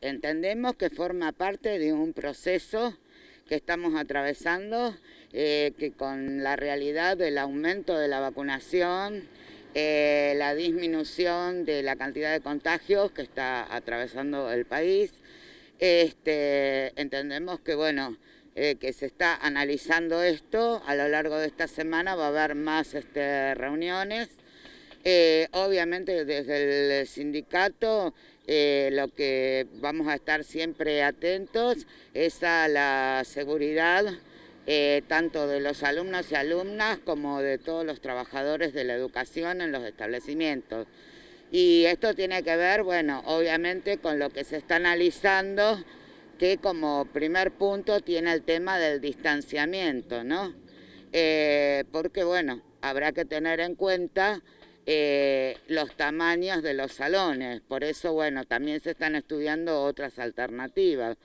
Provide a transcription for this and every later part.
entendemos que forma parte de un proceso que estamos atravesando, eh, que con la realidad del aumento de la vacunación, eh, la disminución de la cantidad de contagios que está atravesando el país, este, entendemos que bueno, eh, que se está analizando esto, a lo largo de esta semana va a haber más este, reuniones. Eh, obviamente desde el sindicato eh, lo que vamos a estar siempre atentos es a la seguridad eh, tanto de los alumnos y alumnas como de todos los trabajadores de la educación en los establecimientos. Y esto tiene que ver, bueno, obviamente con lo que se está analizando, que como primer punto tiene el tema del distanciamiento, ¿no? porque, bueno, habrá que tener en cuenta eh, los tamaños de los salones. Por eso, bueno, también se están estudiando otras alternativas,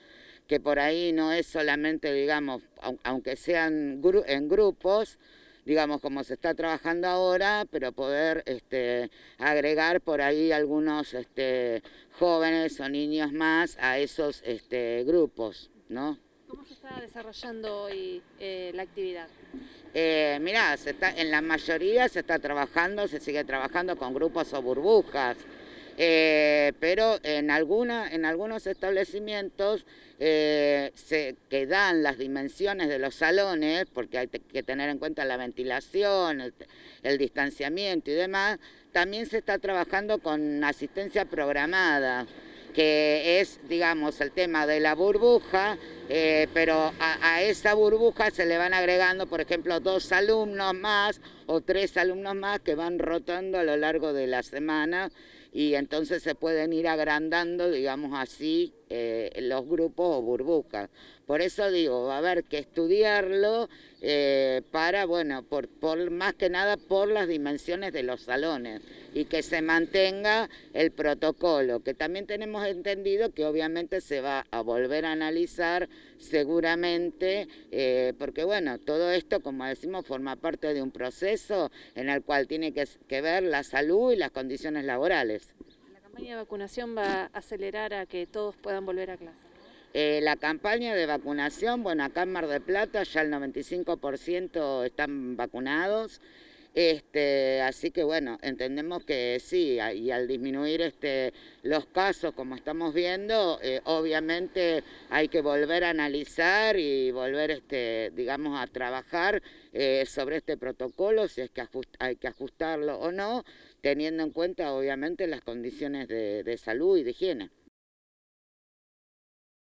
que por ahí no es solamente, digamos, aunque sean en grupos, digamos, como se está trabajando ahora, pero poder este, agregar por ahí algunos este, jóvenes o niños más a esos este, grupos, ¿no? ¿Cómo se está desarrollando hoy eh, la actividad? eh, mirá, en la mayoría se está trabajando, se sigue trabajando con grupos o burbujas. Eh, pero en, alguna, en algunos establecimientos eh, se, que dan las dimensiones de los salones, porque hay que tener en cuenta la ventilación, el distanciamiento y demás, también se está trabajando con asistencia programada que es, digamos, el tema de la burbuja, eh, pero a, a, esa burbuja se le van agregando, por ejemplo, dos alumnos más o tres alumnos más que van rotando a lo largo de la semana y entonces se pueden ir agrandando, digamos así, eh, los grupos o burbujas. Por eso digo, va a haber que estudiarlo eh, para, bueno, por, por, más que nada por las dimensiones de los salones y que se mantenga el protocolo, que también tenemos entendido que obviamente se va a volver a analizar seguramente, eh, porque bueno, todo esto, como decimos, forma parte de un proceso en el cual tiene que ver la salud y las condiciones laborales campaña de vacunación va a acelerar a que todos puedan volver a clase? Eh, la campaña de vacunación, bueno, acá en Mar del Plata ya el 95% están vacunados. Este, así que bueno, entendemos que sí, y al disminuir este, los casos como estamos viendo, eh, obviamente hay que volver a analizar y volver, este, digamos, a trabajar eh, sobre este protocolo, si es que hay que ajustarlo o no, teniendo en cuenta obviamente las condiciones de salud y de higiene.